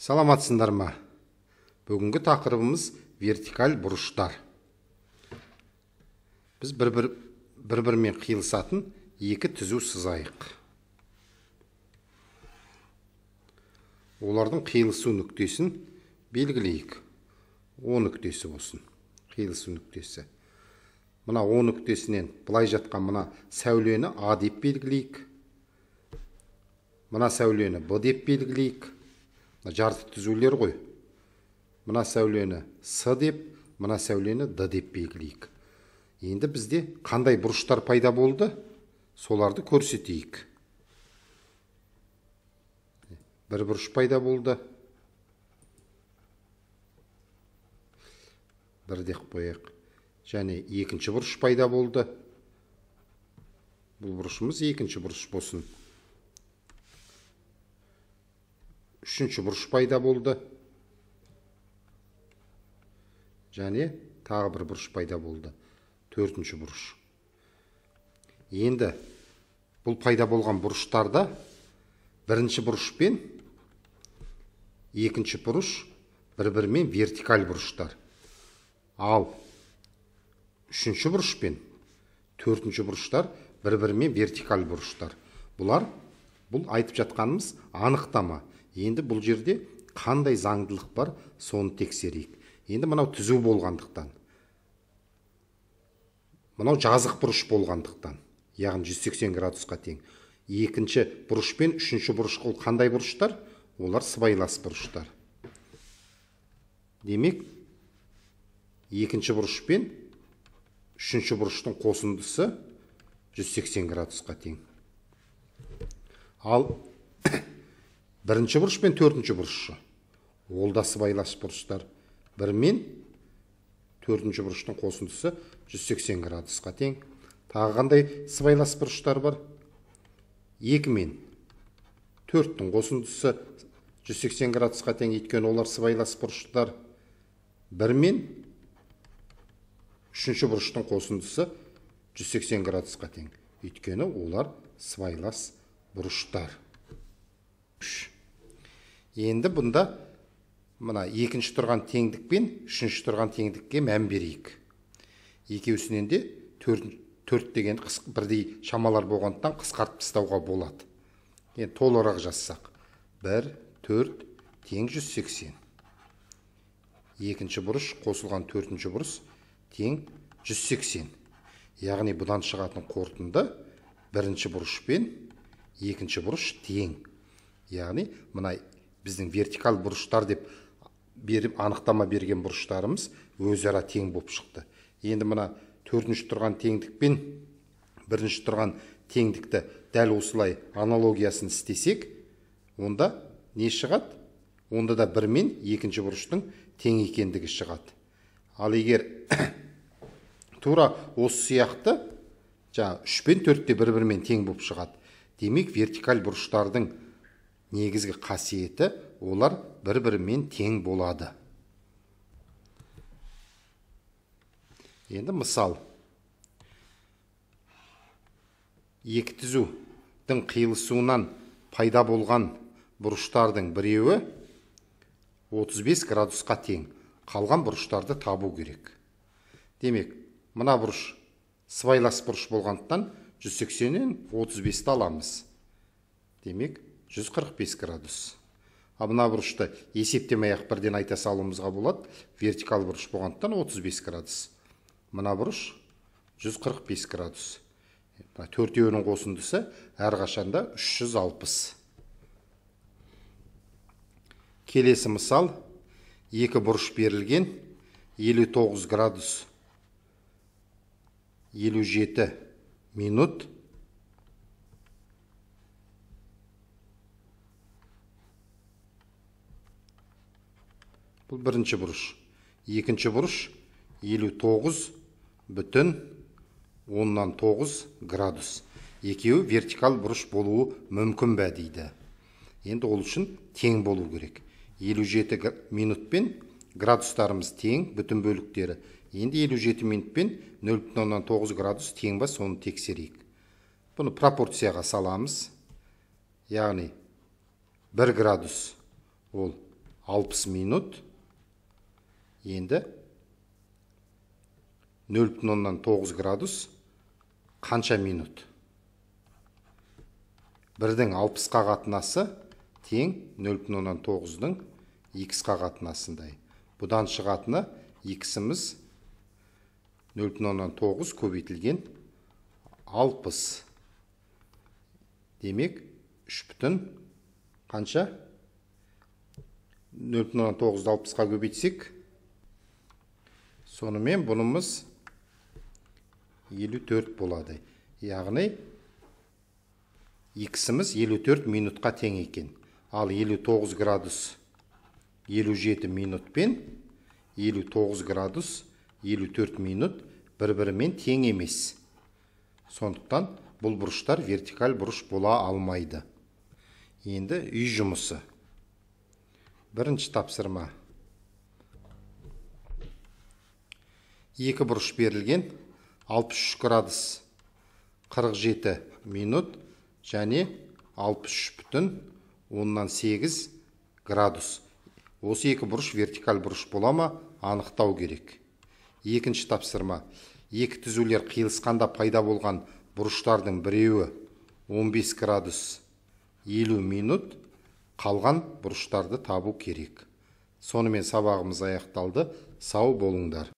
саламатсыңдар ма бүгінгі тақырыбымыз вертикаль бұрыштар біз бір, -бір, бір бірімен қиылысатын екі түзу сызайық олардың қиылысу нүктесін белгілейік о нүктесі болсын қиылысу нүктесі мына о нүктесінен былай жатқан мына сәулені а деп белгілейік мына сәулені б деп белгілейік жарты түзулер ғой мына сәулені с деп мына сәулені д деп белгілейік енді бізде қандай бұрыштар пайда болды соларды көрсетейік бір бұрыш пайда болды бір деп қояйық және екінші бұрыш пайда болды бұл бұрышымыз екінші бұрыш болсын үшінші бұрыш пайда болды және тағы бір бұрыш пайда болды төртінші бұрыш енді бұл пайда болған бұрыштарда бірінші бұрыш пен екінші бұрыш бір бірімен вертикаль бұрыштар ал үшінші бұрыш пен төртінші бұрыштар бір бірімен вертикаль бұрыштар бұлар бұл айтып жатқанымыз анықтама енді бұл жерде қандай заңдылық бар соны тексерейік енді мынау түзу болғандықтан мынау жазық бұрыш болғандықтан яғни 180 градусқа тең екінші бұрыш пен үшінші бұрыш ол қандай бұрыштар олар сыбайлас бұрыштар демек екінші бұрыш пен үшінші бұрыштың қосындысы 180 градусқа тең ал бірінші бұрыш пен төртінші бұрышы ол да сыбайлас бұрыштар бір мен төртінші бұрыштың қосындысы 180 градусқа тең тағы қандай сыбайлас бұрыштар бар екі мен төрттің қосындысы 180 градусқа тең өйткені олар сыбайлас бұрыштар бір мен үшінші бұрыштың қосындысы 180 градусқа тең өйткені олар сыбайлас бұрыштар үш енді бұнда мына екінші тұрған теңдік пен үшінші тұрған теңдікке мән берейік екеуісінен де төрт, төрт деген қысқ, бірдей шамалар болғандықтан қысқартып тастауға болады енді толығырақ жазсақ бір төрт тең жүз сексен екінші бұрыш қосылған төртінші бұрыш тең жүз сексен яғни бұдан шығатын қорытынды бірінші бұрыш пен екінші бұрыш тең яғни мына біздің вертикаль бұрыштар деп беріп анықтама берген бұрыштарымыз өзара тең болып шықты енді мына төртінші тұрған теңдік пен бірінші тұрған теңдікті дәл осылай аналогиясын істесек онда не шығады онда да бір мен екінші бұрыштың тең екендігі шығады ал егер тура осы сияқты жаңағы үш пен төрт те бір бірімен тең болып шығады демек вертикаль бұрыштардың негізгі қасиеті олар бір бірімен тең болады енді мысал екі түзудің қиылысуынан пайда болған бұрыштардың біреуі 35 градусқа тең қалған бұрыштарды табу керек демек мына бұрыш сыбайлас бұрыш болғандықтан 180-нен 35-ті аламыз демек 145 градус Абына бұрышты есептемей ақ бірден айта салуымызға болады вертикал бұрыш болғандықтан 35 градус мына бұрыш 145 градус өнің қосындысы әрғашанда 360 келесі мысал екі бұрыш берілген 59 градус 57 минут бұл бірінші бұрыш екінші бұрыш 59 бүтін 10-нан 9 градус екеуі вертикал бұрыш болуы мүмкін бә дейді енді ол үшін тең болу керек 57 минутпен градустарымыз тең бүтін бөліктері енді 57 минутпен 0,9 градус тең ба соны тексерейік бұны пропорцияға саламыз яғни 1 градус ол 60 минут енді 0,9 градус қанша минут бірдің алпысқа қатынасы тең 09 бүтін оннан тоғыздың қатынасындай бұдан шығатыны екісіміз іміз нөл бүтін оннан тоғыз көбейтілген алпыс демек үш бүтін қанша нөл бүтін оннан тоғызды алпысқа көбейтсек сонымен бұнымыз 54 болады яғни иксіміз 54 минутқа тең екен ал 59 градус 57 минут пен 59 градус 54 минут бір бірімен тең емес сондықтан бұл бұрыштар вертикаль бұрыш бола алмайды енді үй жұмысы бірінші тапсырма екі бұрыш берілген 63 градус 47 минут және 63 бүтін оннан 8 градус осы екі бұрыш вертикаль бұрыш бола ма анықтау керек екінші тапсырма екі түзулер қиылысқанда пайда болған бұрыштардың біреуі 15 градус 50 минут қалған бұрыштарды табу керек сонымен сабағымыз аяқталды сау болыңдар